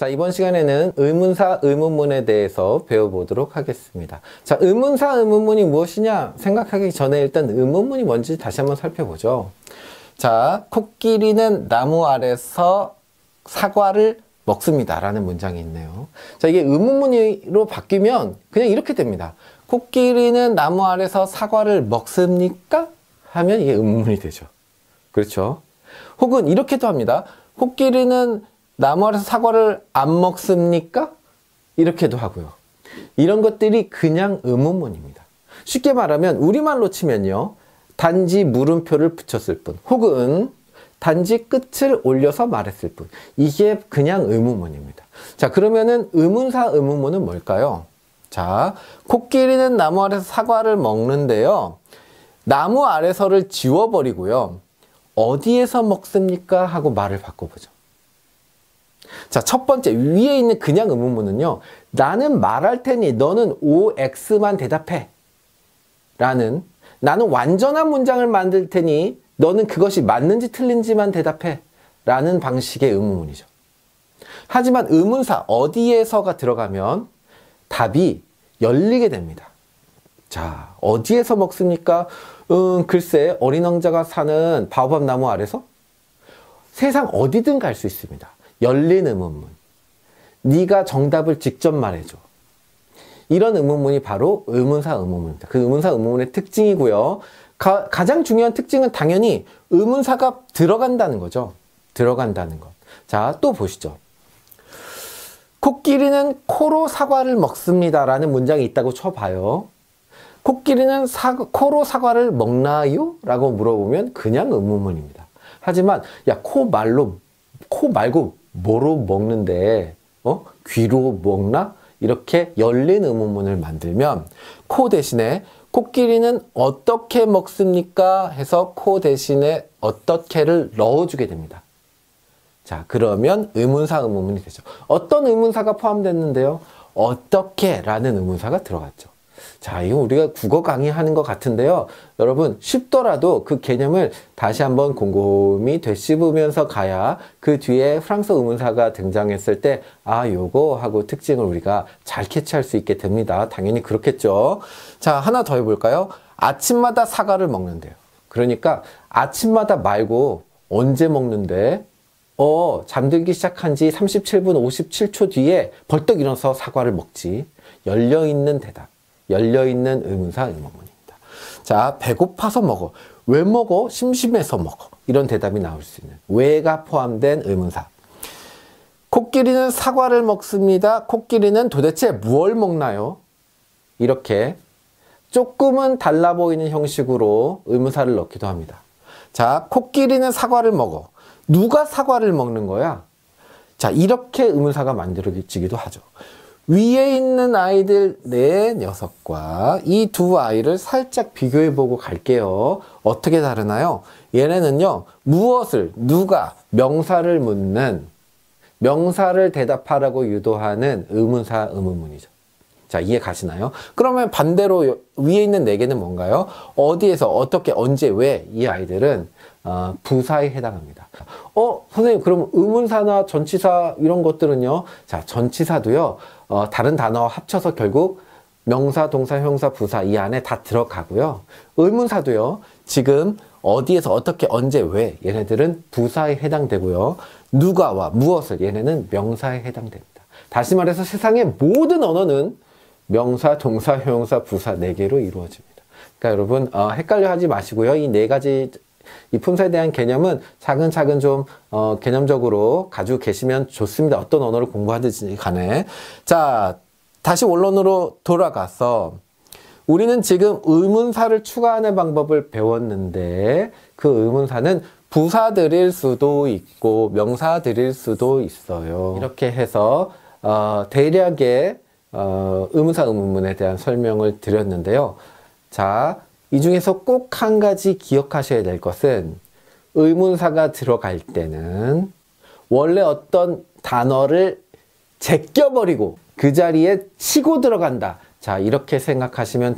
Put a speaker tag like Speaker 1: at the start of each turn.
Speaker 1: 자 이번 시간에는 의문사 의문문에 대해서 배워보도록 하겠습니다. 자 의문사 의문문이 무엇이냐 생각하기 전에 일단 의문문이 뭔지 다시 한번 살펴보죠. 자 코끼리는 나무 아래서 사과를 먹습니다 라는 문장이 있네요. 자 이게 의문문으로 바뀌면 그냥 이렇게 됩니다. 코끼리는 나무 아래서 사과를 먹습니까? 하면 이게 의문문이 되죠. 그렇죠. 혹은 이렇게도 합니다. 코끼리는 나무 아래서 사과를 안 먹습니까? 이렇게도 하고요. 이런 것들이 그냥 의문문입니다. 쉽게 말하면 우리말로 치면요. 단지 물음표를 붙였을 뿐 혹은 단지 끝을 올려서 말했을 뿐 이게 그냥 의문문입니다. 자 그러면은 의문사 의문문은 뭘까요? 자 코끼리는 나무 아래서 사과를 먹는데요. 나무 아래서를 지워버리고요. 어디에서 먹습니까? 하고 말을 바꿔보죠. 자, 첫 번째 위에 있는 그냥 의문문은요. 나는 말할 테니 너는 OX만 대답해. 라는 나는 완전한 문장을 만들 테니 너는 그것이 맞는지 틀린지만 대답해. 라는 방식의 의문문이죠. 하지만 의문사 어디에서가 들어가면 답이 열리게 됩니다. 자, 어디에서 먹습니까? 음, 글쎄 어린 왕자가 사는 바오밥 나무 아래서? 세상 어디든 갈 수 있습니다. 열린 의문문. 네가 정답을 직접 말해줘. 이런 의문문이 바로 의문사 의문문입니다. 그 의문사 의문문의 특징이고요. 가, 가장 중요한 특징은 당연히 의문사가 들어간다는 거죠. 들어간다는 것. 자, 또 보시죠. 코끼리는 코로 사과를 먹습니다. 라는 문장이 있다고 쳐봐요. 코끼리는 사, 코로 사과를 먹나요? 라고 물어보면 그냥 의문문입니다. 하지만, 야, 코 말로, 코 말고 뭐로 먹는데 어? 귀로 먹나? 이렇게 열린 의문문을 만들면 코 대신에 코끼리는 어떻게 먹습니까? 해서 코 대신에 어떻게를 넣어주게 됩니다. 자 그러면 의문사 의문문이 되죠. 어떤 의문사가 포함됐는데요? 어떻게 라는 의문사가 들어갔죠. 자, 이거 우리가 국어 강의하는 것 같은데요. 여러분, 쉽더라도 그 개념을 다시 한번 곰곰이 되씹으면서 가야 그 뒤에 프랑스 의문사가 등장했을 때, 아, 요거 하고 특징을 우리가 잘 캐치할 수 있게 됩니다. 당연히 그렇겠죠. 자, 하나 더 해볼까요? 아침마다 사과를 먹는데요. 그러니까 아침마다 말고 언제 먹는데? 어, 잠들기 시작한 지 37분 57초 뒤에 벌떡 일어서 사과를 먹지. 열려 있는 대답. 열려있는 의문사 의문문입니다. 자, 배고파서 먹어. 왜 먹어? 심심해서 먹어. 이런 대답이 나올 수 있는 왜가 포함된 의문사. 코끼리는 사과를 먹습니다. 코끼리는 도대체 무엇 먹나요? 이렇게 조금은 달라 보이는 형식으로 의문사를 넣기도 합니다. 자, 코끼리는 사과를 먹어. 누가 사과를 먹는 거야? 자, 이렇게 의문사가 만들어지기도 하죠. 위에 있는 아이들 네 녀석과 이 두 아이를 살짝 비교해 보고 갈게요. 어떻게 다르나요? 얘네는요. 무엇을 누가 명사를 묻는 명사를 대답하라고 유도하는 의문사 의문문이죠. 자 이해 가시나요? 그러면 반대로 위에 있는 네 개는 뭔가요? 어디에서 어떻게 언제 왜 이 아이들은 아, 부사에 해당합니다. 어, 선생님, 그럼 의문사나 전치사 이런 것들은요? 자, 전치사도요, 어, 다른 단어 합쳐서 결국 명사, 동사, 형사, 부사 이 안에 다 들어가고요. 의문사도요, 지금 어디에서 어떻게 언제 왜 얘네들은 부사에 해당되고요. 누가와 무엇을 얘네는 명사에 해당됩니다. 다시 말해서 세상의 모든 언어는 명사, 동사, 형사 부사 네 개로 이루어집니다. 그러니까 여러분 어, 헷갈려 하지 마시고요. 이 네 가지 이 품사에 대한 개념은 차근차근 좀 어, 개념적으로 가지고 계시면 좋습니다. 어떤 언어를 공부하든지 간에. 자, 다시 원론으로 돌아가서 우리는 지금 의문사를 추가하는 방법을 배웠는데 그 의문사는 부사들일 수도 있고 명사들일 수도 있어요. 이렇게 해서 어, 대략의 어, 의문사 의문문에 대한 설명을 드렸는데요. 자, 이 중에서 꼭 한 가지 기억하셔야 될 것은 의문사가 들어갈 때는 원래 어떤 단어를 제껴버리고 그 자리에 치고 들어간다. 자, 이렇게 생각하시면